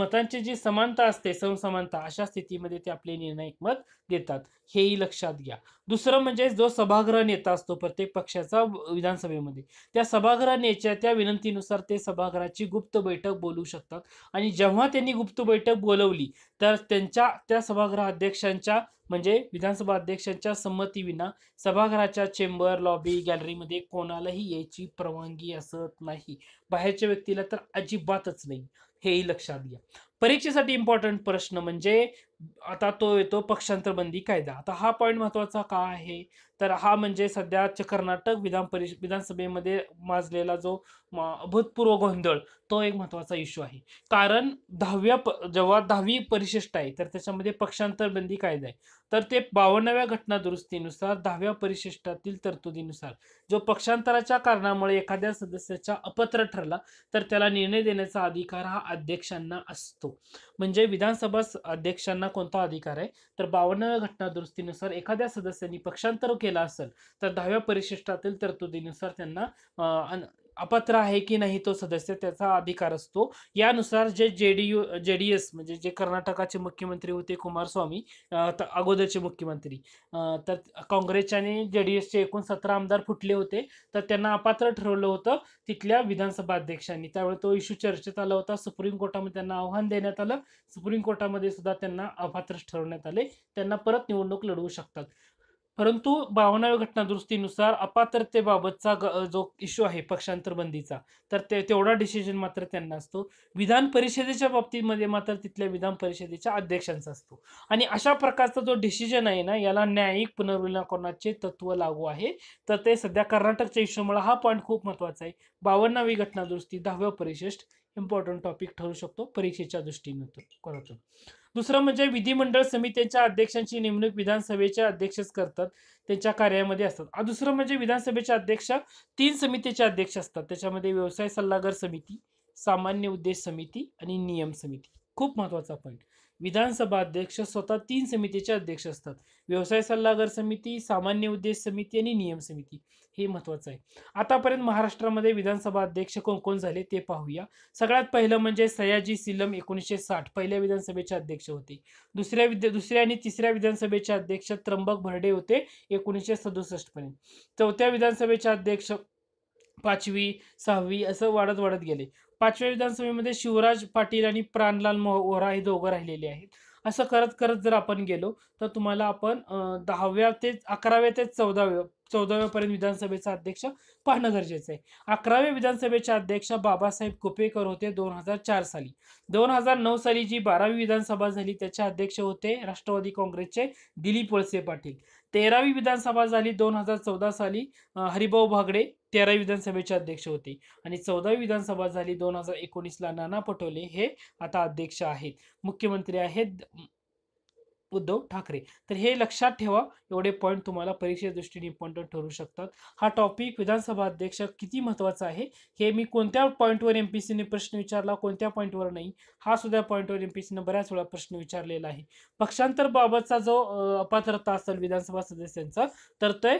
मतांची जी समानता असते समसमानता अशा स्थितीमध्ये ते आपले निर्णायक मत देतात हेही लक्षात घ्या दुसरं म्हणजे जो सभागृह नेता असतो प्रत्येक पक्षाचा विधानसभेमध्ये त्या सभागृह नेत्या त्या विनंतीनुसार ते सभागृहाची गुप्त बैठक बोलू शकतात आणि जेव्हा त्यांनी गुप्त बैठक बोलवली तर त्यांच्या त्या सभागृह अध्यक्षांच्या म्हणजे विधानसभा अध्यक्षांच्या संमतीविना सभागृहाच्या चेंबर लॉबी गॅलरीमध्ये कोणालाही यायची परवानगी असत नाही बाहेरच्या व्यक्तीला तर अजिबातच नाही हेही लक्षात घ्या परीक्षेसाठी इम्पॉर्टंट प्रश्न म्हणजे आता तो येतो पक्षांतरबंदी कायदा आता हा पॉईंट महत्वाचा का आहे तर हा म्हणजे सध्याच्या कर्नाटक विधान परिषद विधानसभेमध्ये माजलेला जो अभूतपूर्व गोंधळ तो एक महत्त्वाचा इश्यू आहे कारण दहाव्या प जेव्हा दहावी परिशिष्ट आहे तर त्याच्यामध्ये पक्षांतर बंदी कायदा आहे तर ते बावन्नाव्या घटना दुरुस्तीनुसार दहाव्या परिशिष्टातील तरतुदीनुसार जो पक्षांतराच्या कारणामुळे एखाद्या सदस्याचा अपत्र ठरला तर त्याला निर्णय देण्याचा अधिकार हा अध्यक्षांना असतो म्हणजे विधानसभा अध्यक्षांना कोणता अधिकार आहे तर बावन्नव्या घटना दुरुस्तीनुसार एखाद्या सदस्यांनी पक्षांतर केला असेल तर दहाव्या परिशिष्टातील तरतुदीनुसार त्यांना अपात्र आहे की नाही तो सदस्य त्याचा अधिकार असतो यानुसार जे J D U J D S म्हणजे जे कर्नाटकाचे मुख्यमंत्री होते कुमारस्वामी अगोदरचे मुख्यमंत्री तर काँग्रेसचे आणि जे डी एसचे एकूण सतरा आमदार फुटले होते तर त्यांना अपात्र ठरवलं होतं तिथल्या विधानसभा अध्यक्षांनी त्यावेळी तो इश्यू चर्चेत आला होता सुप्रीम कोर्टामध्ये त्यांना आव्हान देण्यात आलं सुप्रीम कोर्टामध्ये सुद्धा त्यांना अपात्र ठरवण्यात आले त्यांना परत निवडणूक लढवू शकतात परंतु बावन्नाव्या घटनादुरुस्तीनुसार अपात्रतेबाबतचा जो इश्यू आहे पक्षांतरबंदीचा तर ते तेवढा डिसिजन मात्र त्यांना असतो विधान परिषदेच्या बाबतीमध्ये मात्र तिथल्या विधान परिषदेच्या अध्यक्षांचा असतो आणि अशा प्रकारचा जो डिसिजन आहे ना याला न्यायिक पुनर्विलनाकरणाचे तत्व लागू आहे तर ते सध्या कर्नाटकच्या इश्यूमुळे हा पॉईंट खूप महत्वाचा आहे बावन्नावी घटनादुरुस्ती दहाव्या परिशिष्ट इम्पॉर्टंट टॉपिक ठरू शकतो परीक्षेच्या दृष्टीने कोणातून दुसरं म्हणजे विधिमंडळ समितीच्या अध्यक्षांची नेमणूक विधानसभेचे अध्यक्षच करतात त्यांच्या कार्यामध्ये असतात दुसरं म्हणजे विधानसभेचे अध्यक्ष तीन समितीचे अध्यक्ष असतात त्याच्यामध्ये व्यवसाय सल्लागार समिती सामान्य उद्देश समिती आणि नियम समिती खूप महत्त्वाचा पॉईंट विधानसभा अध्यक्ष स्वतः तीन समितीचे अध्यक्ष असतात व्यवसाय सल्लागार समिती सामान्य उद्देश समिती आणि नियम समिती हे महत्वाचं आहे आतापर्यंत महाराष्ट्रामध्ये विधानसभा अध्यक्ष कोण कोण झाले ते पाहूया सगळ्यात पहिलं म्हणजे सयाजी सिलम एकोणीसशे साठ पहिल्या विधानसभेचे अध्यक्ष होते दुसऱ्या विद्या दुसऱ्या आणि तिसऱ्या विधानसभेचे अध्यक्ष त्र्यंबक भरडे होते एकोणीसशे सदुसष्टपर्यंत पर्यंत चौथ्या विधानसभेचे अध्यक्ष पाचवी सहावी असं वाढत वाढत गेले पाचव्या विधानसभेमध्ये शिवराज पाटील आणि प्राणलाल मोहरा हे दोघं राहिलेले आहेत असं करत करत जर आपण गेलो तर तुम्हाला आपण दहाव्या ते अकराव्या ते चौदाव्या चौदाव्यापर्यंत विधानसभेचा अध्यक्ष पाहणं गरजेचं आहे अकराव्या विधानसभेचे अध्यक्ष बाबासाहेब कुपेकर होते दोन हजार चार साली दोन हजार नऊ साली जी बारावी विधानसभा झाली त्याचे अध्यक्ष होते राष्ट्रवादी काँग्रेसचे दिलीप वळसे पाटील तेरावी विधानसभा झाली दोन हजार चौदा साली हरिभाऊ भागडे तेरावी विधानसभेचे अध्यक्ष होते आणि चौदावी विधानसभा झाली दोन हजार एकोणीसला नाना पटोले हे आता अध्यक्ष आहेत मुख्यमंत्री आहेत उद्धव ठाकरे तर हे लक्षात ठेवा एवढे पॉईंट तुम्हाला परीक्षे दृष्टीने इम्पॉर्टंट ठरू शकतात हा टॉपिक विधानसभा अध्यक्ष किती महत्त्वाचा आहे हे मी कोणत्या पॉईंटवर एम पी सीने प्रश्न विचारला कोणत्या पॉईंटवर नाही हा सुद्धा पॉईंटवर एम पी सीनं बऱ्याच वेळा प्रश्न विचारलेला आहे पक्षांतर बाबतचा जो अपात्रता असेल विधानसभा सदस्यांचा तर ते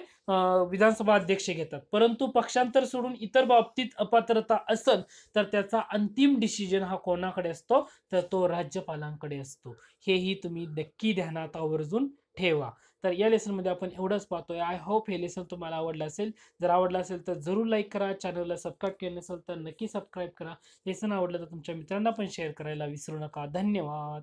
विधानसभा अध्यक्ष घेतात परंतु पक्षांतर सोडून इतर बाबतीत अपात्रता असेल तर त्याचा अंतिम डिसिजन हा कोणाकडे असतो तर तो राज्यपालांकडे असतो हेही तुम्ही नक्की ध्यानात आवर्जून ठेवा तर या लेसनमध्ये आपण एवढंच पाहतोय आय होप हे लेसन तुम्हाला आवडलं असेल जर आवडला असेल तर जरूर लाईक करा चॅनलला सबस्क्राईब केलं नसेल तर नक्की सबस्क्राईब करा लेसन आवडलं तर तुमच्या मित्रांना पण शेअर करायला विसरू नका धन्यवाद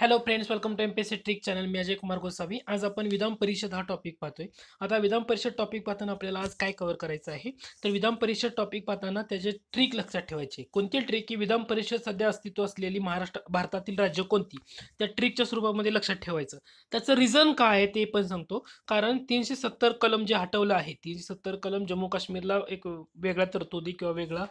hello friends welcome to M trick channel मी अजय कुमार गोसावी आज आपण विधान परिषद हा टॉपिक पाहतोय आता विधान परिषद टॉपिक पाहताना आपल्याला आज काय कव्हर करायचं आहे तर विधान परिषद टॉपिक पाहताना त्याचे ट्रिक लक्षात ठेवायचे कोणती ट्रिक की विधान परिषद सध्या अस्तित्व असलेली महाराष्ट्र भारतातील राज्य कोणती त्या ट्रिकच्या स्वरूपामध्ये लक्षात ठेवायचं त्याचं रिझन काय आहे ते पण सांगतो कारण तीनशे सत्तर कलम जे हटवलं आहे तीनशे सत्तर कलम जम्मू काश्मीरला एक वेगळा तरतुदी किंवा वेगळा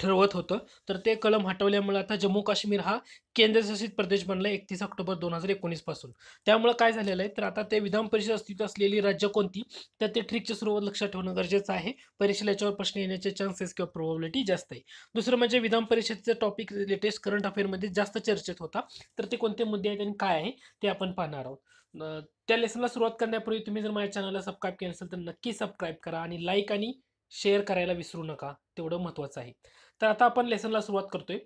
ठरवत होतं तर ते कलम हटवल्यामुळे आता जम्मू काश्मीर हा केंद्रशासित प्रदेश बनला एकतीस ऑक्टोबर दोन हजार एकोणीसपासून त्यामुळे काय झालेलं आहे तर आता ते विधान परिषद अस्तित्व असलेली राज्य कोणती तर ते ट्रिकच्या सुरुवात लक्षात ठेवणं गरजेचं आहे परीक्षेला याच्यावर प्रश्न येण्याचे चान्सेस किंवा प्रोबॅबिलिटी जास्त आहे दुसरं म्हणजे विधान परिषदेचं टॉपिक लेटेस्ट करंट अफेअरमध्ये जास्त चर्चेत होता तर ते कोणते मुद्दे आहेत आणि काय आहे ते आपण पाहणार आहोत त्या लेसनला सुरुवात करण्यापूर्वी तुम्ही जर माझ्या चॅनलला सबस्क्राईब केलं असेल तर नक्की सबस्क्राईब करा आणि लाईक आणि शेअर करायला विसरू नका तेवढं महत्वाचं आहे तर आता आपण लेसनला सुरुवात करतोय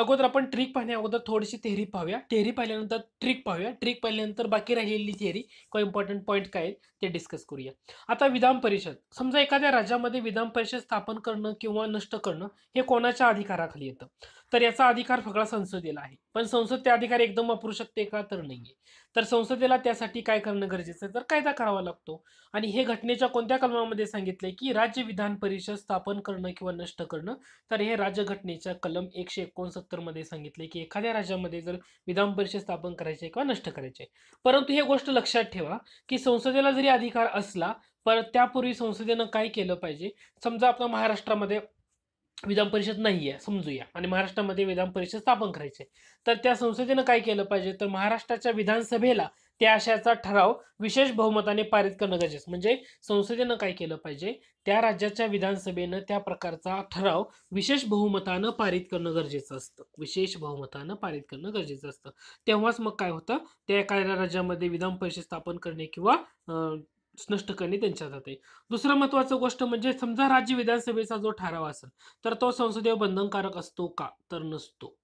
अगोदर आपण ट्रिक पाहण्या अगोदर थोडीशी थेअरी पाहूया थेअरी पाहिल्यानंतर ट्रिक पाहूया ट्रिक पाहिल्यानंतर बाकी राहिलेली थेअरी किंवा इम्पॉर्टंट पॉईंट काय ते डिस्कस करूया आता विधान परिषद समजा एखाद्या राज्यामध्ये विधान परिषद स्थापन करणं किंवा नष्ट करणं हे कोणाच्या अधिकाराखाली येतं तर याचा अधिकार सगळा संसदेला आहे पण संसद त्या अधिकार एकदम वापरू शकते का तर नाहीये तर संसदेला त्यासाठी काय करणं गरजेचं आहे तर कायदा करावा लागतो आणि हे घटनेच्या कोणत्या कलमामध्ये सांगितले की राज्य विधान परिषद स्थापन करणं किंवा नष्ट करणं तर हे राज्यघटनेच्या कलम एकशे एकोणसत्तरमध्ये सांगितले की एखाद्या राज्यामध्ये जर विधान परिषद स्थापन करायचे किंवा नष्ट करायचे परंतु हे गोष्ट लक्षात ठेवा की संसदेला जरी अधिकार असला पर त्यापूर्वी संसदेनं काय केलं पाहिजे समजा आपण महाराष्ट्रामध्ये विधान परिषद नाही आहे समजूया आणि महाराष्ट्रामध्ये विधान परिषद स्थापन करायचे तर त्या संसदेनं काय केलं पाहिजे तर महाराष्ट्राच्या विधानसभेला त्या आशयाचा ठराव विशेष बहुमताने पारित करणं गरजेचं म्हणजे संसदेनं काय केलं पाहिजे त्या राज्याच्या विधानसभेनं त्या प्रकारचा ठराव विशेष बहुमतानं पारित करणं गरजेचं असतं विशेष बहुमतानं पारित करणं गरजेचं असतं तेव्हाच मग काय होतं त्या एखाद्या राज्यामध्ये विधान परिषद स्थापन करणे किंवा नष्ट करणे त्यांच्या हातात दुसरं महत्वाचं गोष्ट म्हणजे समजा राज्य विधानसभेचा जो ठराव असेल तर तो संसदीय बंधनकारक असतो का तर नसतो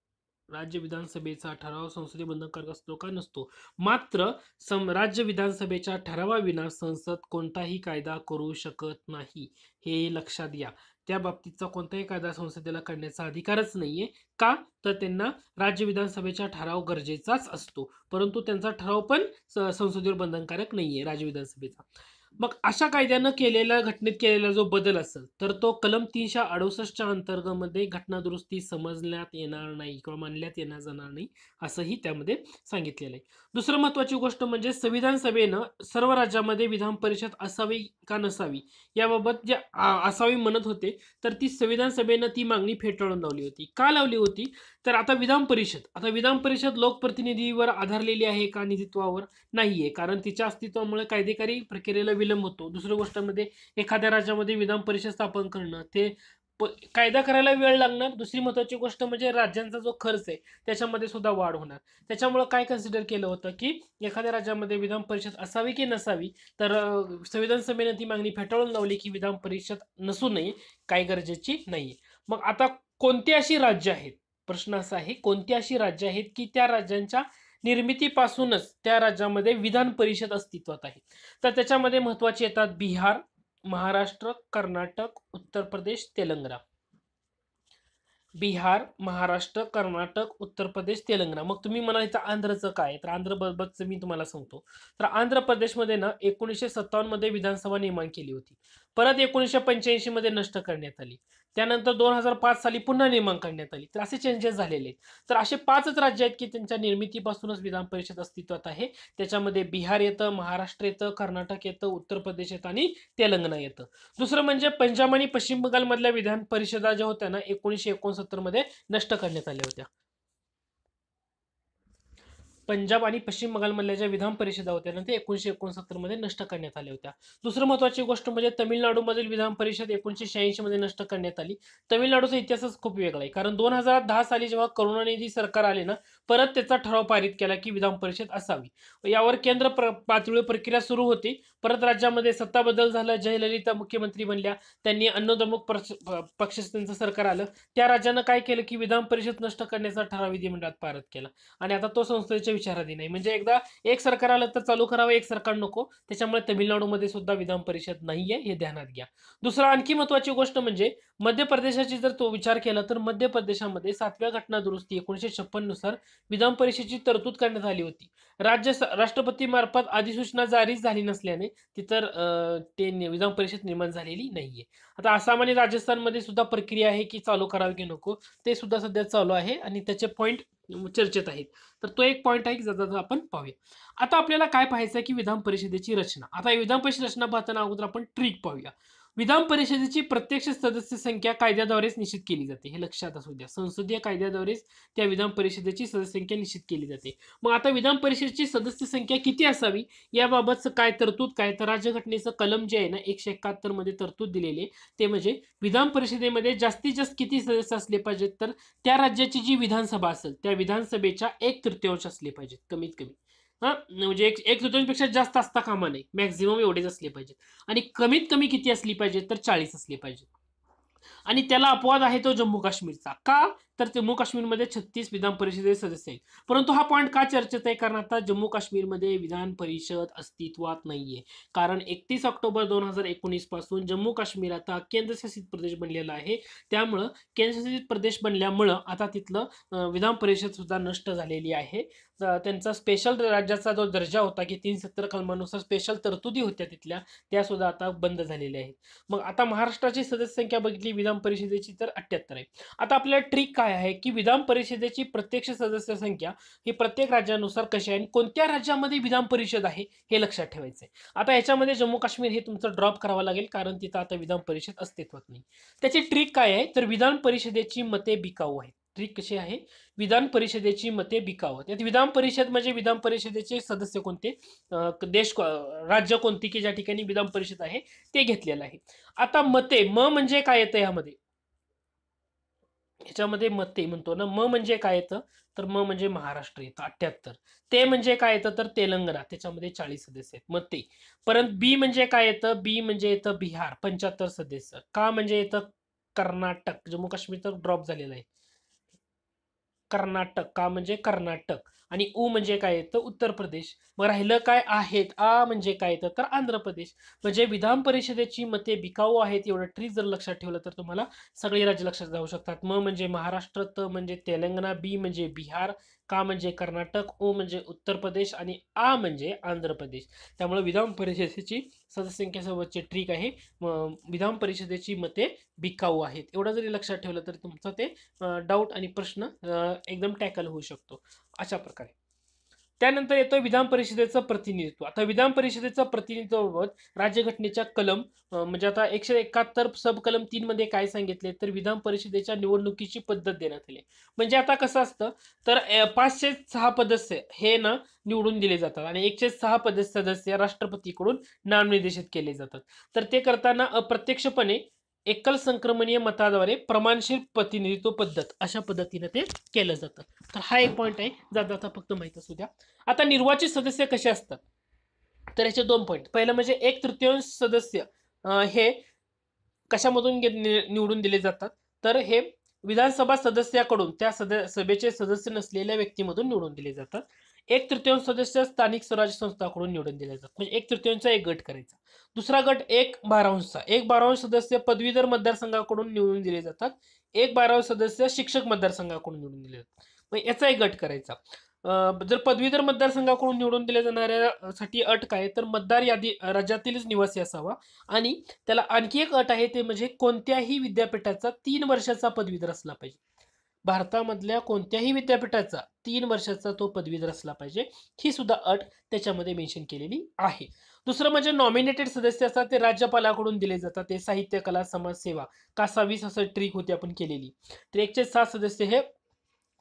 राज्य विधानसभेचा ठराव संसदीय बंधनकारक असतो का नसतो मात्र सम राज्य विधानसभेच्या ठरावाविना संसद कोणताही कायदा करू शकत नाही हे लक्षात घ्या त्या बाबतीतचा कोणताही कायदा संसदेला करण्याचा अधिकारच नाहीये का तर त्यांना राज्य विधानसभेचा ठराव गरजेचाच असतो परंतु त्यांचा ठराव पण संसदेवर बंधनकारक नाहीये राज्य विधानसभेचा मग अशा कायद्यानं केलेला घटनेत केलेला जो बदल असेल तर तो कलम तीनशे अडुसष्टच्या अंतर्गतमध्ये घटना दुरुस्ती समजण्यात येणार नाही किंवा मानल्यात येणार जाणार नाही असंही त्यामध्ये सांगितलेलं आहे दुसरं महत्वाची गोष्ट म्हणजे संविधान सभेनं सर्व राज्यामध्ये विधान परिषद असावी का नसावी याबाबत जे असावी म्हणत होते तर ती संविधान सभेनं ती मागणी फेटाळून लावली होती का लावली होती तर आता विधान परिषद आता विधान परिषद लोकप्रतिनिधीवर आधारलेली आहे का निधित्वावर नाहीये कारण तिच्या अस्तित्वामुळे कायदेकारी प्रक्रियेला विलंब होतो दुसऱ्या म्हणजे एखाद्या राज्यामध्ये विधान परिषद स्थापन करणं ते कायदा करायला वेळ लागणार दुसरी महत्त्वाची गोष्ट म्हणजे राज्यांचा जो खर्च आहे त्याच्यामध्ये सुद्धा वाढ होणार त्याच्यामुळे काय कन्सिडर केलं होतं की एखाद्या राज्यामध्ये विधान परिषद असावी की नसावी तर संविधान सभेने ती मागणी फेटाळून लावली की विधान परिषद नसू नये काय गरजेची नाही मग आता कोणती अशी राज्य आहेत प्रश्न असा आहे कोणती अशी राज्य आहेत की त्या राज्यांच्या निर्मितीपासूनच त्या राज्यामध्ये विधान परिषद अस्तित्वात आहे तर त्याच्यामध्ये महत्त्वाचे येतात बिहार महाराष्ट्र कर्नाटक उत्तर प्रदेश तेलंगणा बिहार महाराष्ट्र कर्नाटक उत्तर प्रदेश तेलंगणा मग तुम्ही म्हणाल इथं आंध्रचं काय तर आंध्रबाबतचं मी तुम्हाला सांगतो तर आंध्र प्रदेशमध्ये ना एकोणीसशे सत्तावन्नमध्ये विधानसभा निर्माण केली होती परत एकोणीसशे पंच्याऐंशीमध्ये नष्ट करण्यात आली त्यानंतर दोन हजार पाच साली पुन्हा निर्माण करण्यात आली तर असे चेंजेस झालेले आहेत तर असे पाचच राज्य आहेत की त्यांच्या निर्मितीपासूनच विधान परिषद अस्तित्वात आहे त्याच्यामध्ये बिहार येतं महाराष्ट्र येतं कर्नाटक येतं उत्तर प्रदेश येतं आणि तेलंगणा येतं दुसरं म्हणजे पंजाब आणि पश्चिम बंगालमधल्या विधान परिषदा ज्या होत्या ना एकोणीसशे एकोणसत्तरमध्ये नष्ट करण्यात आल्या होत्या पंजाब आणि पश्चिम बंगालमधल्या ज्या विधान परिषदा होत्या ना ते एकोणीशे एकोणसत्तरमध्ये नष्ट करण्यात आल्या होत्या दुसरं महत्वाची गोष्ट म्हणजे तमिळनाडूमधील विधान परिषद एकोणीशे शहाऐंशीमध्ये नष्ट करण्यात आली तमिळनाडूचा इतिहासच खूप वेगळा आहे कारण दोन हजार दहा साली जेव्हा करुणानिधी सरकार आले ना परत त्याचा ठराव पारित केला की विधान परिषद असावी यावर केंद्र प्र पातळीवर प्रक्रिया सुरू होती परत राज्यामध्ये सत्ता बदल झाला जयललिता मुख्यमंत्री बनल्या त्यांनी अन्नद्रमुख पक्ष त्यांचं सरकार आलं त्या राज्यानं काय केलं की विधान परिषद नष्ट करण्याचा ठराव विधिमंडळात पारित केला आणि आता तो संस्थेच्या विचाराधीन नाही म्हणजे एकदा एक सरकार आलं तर चालू करावं एक सरकार नको त्याच्यामुळे तमिळनाडूमध्ये सुद्धा विधान परिषद नाहीये हे ध्यानात घ्या दुसरा आणखी महत्वाची गोष्ट म्हणजे मध्य प्रदेशाची जर तो विचार केला तर मध्य प्रदेशामध्ये सातव्या घटना दुरुस्ती एकोणीसशे छप्पन नुसार विधान परिषदेची तरतूद करण्यात आली होती राज्य राष्ट्रपतीमार्फत अधिसूचना जारीच झाली नसल्याने तिथं ते विधान परिषद निर्माण झालेली नाहीये आता आसाम आणि राजस्थानमध्ये सुद्धा प्रक्रिया आहे की चालू करावी की नको ते सुद्धा सध्या चालू आहे आणि त्याचे पॉईंट चर्चेत आहेत तर तो एक पॉईंट आहे की ज्याचा आपण पाहूया आता आपल्याला काय पाहायचं आहे की विधान परिषदेची रचना आता विधान परिषद रचना पाहताना अगोदर आपण ट्रिक पाहूया विधान परिषदेची प्रत्यक्ष सदस्य संख्या कायद्याद्वारेच निश्चित केली जाते हे लक्षात असू द्या संसदीय कायद्याद्वारेच त्या विधान परिषदेची सदस्य संख्या निश्चित केली जाते मग आता विधान परिषदेची सदस्य संख्या किती असावी याबाबतचं काय तरतूद काय तर राज्यघटनेचं कलम जे आहे ना एकशे एकाहत्तर मध्ये तरतूद दिलेली ते म्हणजे विधान परिषदेमध्ये जास्तीत जास्त किती सदस्य असले पाहिजेत तर त्या राज्याची जी विधानसभा असेल त्या विधानसभेच्या एक तृतीयांश असले पाहिजेत कमीत कमी हां म्हणजे एक एक तृतीयांशपेक्षा जास्त असता कामा नाही मॅक्झिमम एवढेच असले पाहिजेत आणि कमीत कमी किती असली पाहिजे तर चाळीस असले पाहिजेत आणि त्याला अपवाद आहे तो जम्मू काश्मीरचा का तर जम्मू काश्मीरमध्ये छत्तीस विधान परिषदेचे सदस्य आहेत परंतु हा पॉईंट का चर्चेत आहे कारण आता जम्मू काश्मीरमध्ये विधान परिषद अस्तित्वात नाहीये कारण एकतीस ऑक्टोबर दोन हजार एकोणीस पासून जम्मू काश्मीर आता केंद्रशासित प्रदेश बनलेला आहे त्यामुळं केंद्रशासित प्रदेश बनल्यामुळं आता तिथलं विधान परिषद सुद्धा नष्ट झालेली आहे त्यांचा स्पेशल राज्याचा जो दर्जा होता की तीन सत्तर कलमानुसार स्पेशल तरतुदी होत्या तिथल्या त्या सुद्धा आता बंद झालेल्या आहेत मग आता महाराष्ट्राची सदस्य संख्या बघितली विधान परिषदेची तर अठ्ठ्याहत्तर आहे आता आपल्याला ट्रिक काय काय आहे की विधान परिषदेची प्रत्यक्ष सदस्य संख्या ही प्रत्येक राज्यानुसार कशी आहे आणि कोणत्या राज्यामध्ये विधान परिषद आहे हे लक्षात ठेवायचं आहे आता याच्यामध्ये जम्मू काश्मीर हे तुमचं ड्रॉप करावं लागेल कारण तिथं आता विधान परिषद अस्तित्वात नाही त्याची ट्रिक काय आहे तर विधान परिषदेची मते बिकाऊ आहेत ट्रिक कशी आहे विधान परिषदेची मते बिकावत यात विधान परिषद म्हणजे विधान परिषदेचे सदस्य कोणते देश राज्य कोणती की ज्या ठिकाणी विधान परिषद आहे ते घेतलेलं आहे आता मते म म्हणजे काय येतं यामध्ये त्याच्यामध्ये मते म्हणतो ना म म्हणजे काय येतं तर म म्हणजे महाराष्ट्र येतं अठ्ठ्याहत्तर ते म्हणजे काय येतं तर तेलंगणा त्याच्यामध्ये चाळीस सदस्य आहेत मग ते परंतु बी म्हणजे काय येतं बी म्हणजे येतं बिहार पंच्याहत्तर सदस्य का म्हणजे येतं कर्नाटक जम्मू काश्मीर तर ड्रॉप झालेला आहे कर्नाटक का म्हणजे कर्नाटक आणि ऊ म्हणजे काय येतं उत्तर प्रदेश मग राहिलं काय आहेत आ म्हणजे काय येतं तर आंध्र प्रदेश म्हणजे विधान परिषदेची मते बिकाऊ आहेत एवढं ट्री जर लक्षात ठेवलं तर तुम्हाला सगळे राज्य लक्षात जाऊ शकतात म म्हणजे महाराष्ट्र त म्हणजे तेलंगणा बी म्हणजे बिहार का म्हणजे कर्नाटक ओ म्हणजे उत्तर प्रदेश आणि आ म्हणजे आंध्र प्रदेश त्यामुळे विधान परिषदेची सदस्यसंख्येसोबतची ट्रिक आहे विधान परिषदेची मते बिकाऊ आहेत एवढं जरी लक्षात ठेवलं तरी तुमचं ते डाऊट आणि प्रश्न एकदम टॅकल होऊ शकतो अशा प्रकारे त्यानंतर येतो विधान परिषदेचं प्रतिनिधित्व आता विधान परिषदेचं प्रतिनिधित्व राज्यघटनेच्या कलम म्हणजे आता एकशे एकाहत्तर सब कलम तीन मध्ये काय सांगितले तर विधान परिषदेच्या निवडणुकीची पद्धत देण्यात आली म्हणजे आता कसं असतं तर पाचशे सहा पदस्य हे ना निवडून दिले जातात आणि एकशे सहा पदस्य सदस्य राष्ट्रपतीकडून नामनिर्देशित केले जातात तर ते करताना अप्रत्यक्षपणे एकल संक्रमणीय मताद्वारे प्रमाणशीर प्रतिनिधित्व पद्धत अशा पद्धतीने ते केलं जातं तर हा एक पॉईंट आहे जात आता फक्त माहीत असू द्या आता निर्वाचित सदस्य कसे असतात तर याचे दोन पॉईंट पहिलं म्हणजे एक तृतीयांश सदस्य हे कशामधून निवडून दिले जातात तर हे विधानसभा सदस्याकडून त्या सद सभेचे सदस्य नसलेल्या व्यक्तीमधून निवडून दिले जातात एक तृतीयांश सदस्य स्थानिक स्वराज्य संस्थाकडून निवडून दिले जातात म्हणजे एक तृतीयांशचा एक गट करायचा दुसरा गट एक बारांशचा एक बारावंश सदस्य पदवीधर मतदारसंघाकडून निवडून दिले जातात एक बारावं सदस्य शिक्षक मतदारसंघाकडून निवडून दिले जातात मग याचा एक गट करायचा जर पदवीधर मतदारसंघाकडून निवडून दिल्या जाणाऱ्यासाठी अट काय तर मतदार यादी राज्यातीलच निवासी असावा आणि त्याला आणखी एक अट आहे ते म्हणजे कोणत्याही विद्यापीठाचा तीन वर्षाचा पदवीधर असला पाहिजे भारतामधल्या कोणत्याही विद्यापीठाचा तीन वर्षाचा तो पदवीधर असला पाहिजे ही सुद्धा अट त्याच्यामध्ये मेन्शन केलेली आहे दुसरं म्हणजे नॉमिनेटेड सदस्य असतात ते राज्यपालाकडून दिले जातात ते साहित्य कला समाजसेवा का सव्वीस असं ट्रिक होती आपण केलेली ट्रेकचे सात सदस्य हे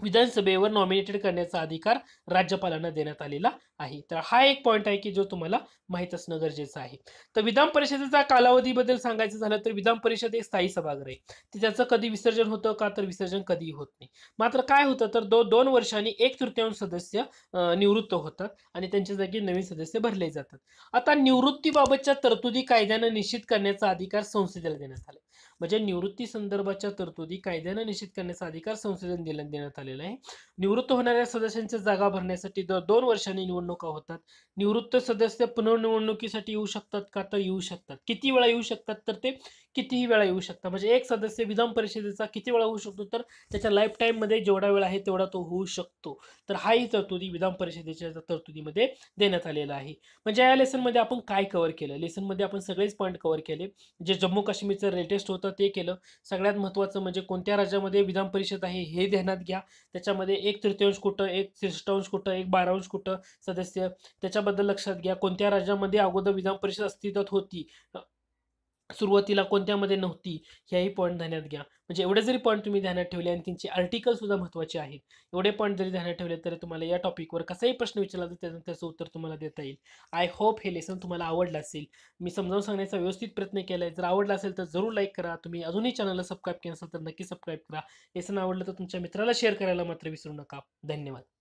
विधानसभेवर नॉमिनेटेड करण्याचा अधिकार राज्यपालांना देण्यात आलेला आहे तर हा एक पॉईंट आहे की जो तुम्हाला माहीत असणं गरजेचं आहे तर विधान परिषदेचा कालावधीबद्दल सांगायचं झालं तर विधान परिषद एक स्थायी सभागृह आहे त्याचं कधी विसर्जन होतं का तर विसर्जन कधीही होत नाही मात्र काय होतं तर दो दोन वर्षांनी एक तृतीयांश सदस्य निवृत्त होतात आणि त्यांच्या जागी नवीन सदस्य भरले जातात आता निवृत्तीबाबतच्या तरतुदी कायद्यानं निश्चित करण्याचा अधिकार संसदेला देण्यात आला म्हणजे निवृत्ती संदर्भाच्या तरतुदी कायद्यानं निश्चित करण्याचा अधिकार संसदेने दिला देण्यात आलेला आहे निवृत्त होणाऱ्या सदस्यांच्या जागा भरण्यासाठी दर दोन वर्षांनी निवडणुका होतात निवृत्त सदस्य पुनर्निवडणुकीसाठी येऊ शकतात का तर येऊ शकतात किती वेळा येऊ शकतात तर ते कितीही वेळा येऊ शकता म्हणजे एक सदस्य विधान परिषदेचा किती वेळा होऊ शकतो तर त्याच्या लाईफ टाईममध्ये जेवढा वेळ आहे तेवढा तो होऊ शकतो तर हाही तरतुदी विधान परिषदेच्या तरतुदीमध्ये देण्यात आलेला आहे म्हणजे या लेसनमध्ये आपण काय कव्हर केलं लेसनमध्ये आपण सगळेच पॉईंट कव्हर केले जे जम्मू काश्मीरचं लेटेस्ट होतं ते केलं सगळ्यात महत्त्वाचं म्हणजे कोणत्या राज्यामध्ये विधान परिषद आहे हे ध्यानात घ्या त्याच्यामध्ये एक तृतीयांश कुठं एक त्रिष्ठांश कुठं एक बारांश कुठं सदस्य त्याच्याबद्दल लक्षात घ्या कोणत्या राज्यामध्ये अगोदर विधान परिषद अस्तित्वात होती सुरुवातीला कोणत्यामध्ये नव्हती ह्याही पॉईंट ध्यानात घ्या म्हणजे एवढे जरी पॉईंट तुम्ही ध्यानात ठेवले आणि त्यांची आर्टिकलसुद्धा महत्त्वाचे आहेत एवढे पॉईंट जरी ध्यानात ठेवले तर तुम्हाला या टॉपिकवर कसाही प्रश्न विचारला तर त्याचं त्याचं उत्तर तुम्हाला देता येईल आय होप हे लेसन तुम्हाला आवडलं असेल मी समजावून सांगण्याचा व्यवस्थित प्रयत्न केला आहे जर आवडला असेल तर जरूर लाईक करा तुम्ही अजूनही चॅनलला सबस्क्राईब केलं असेल तर नक्की सबस्क्राईब करा लेसन आवडलं तर तुमच्या मित्राला शेअर करायला मात्र विसरू नका धन्यवाद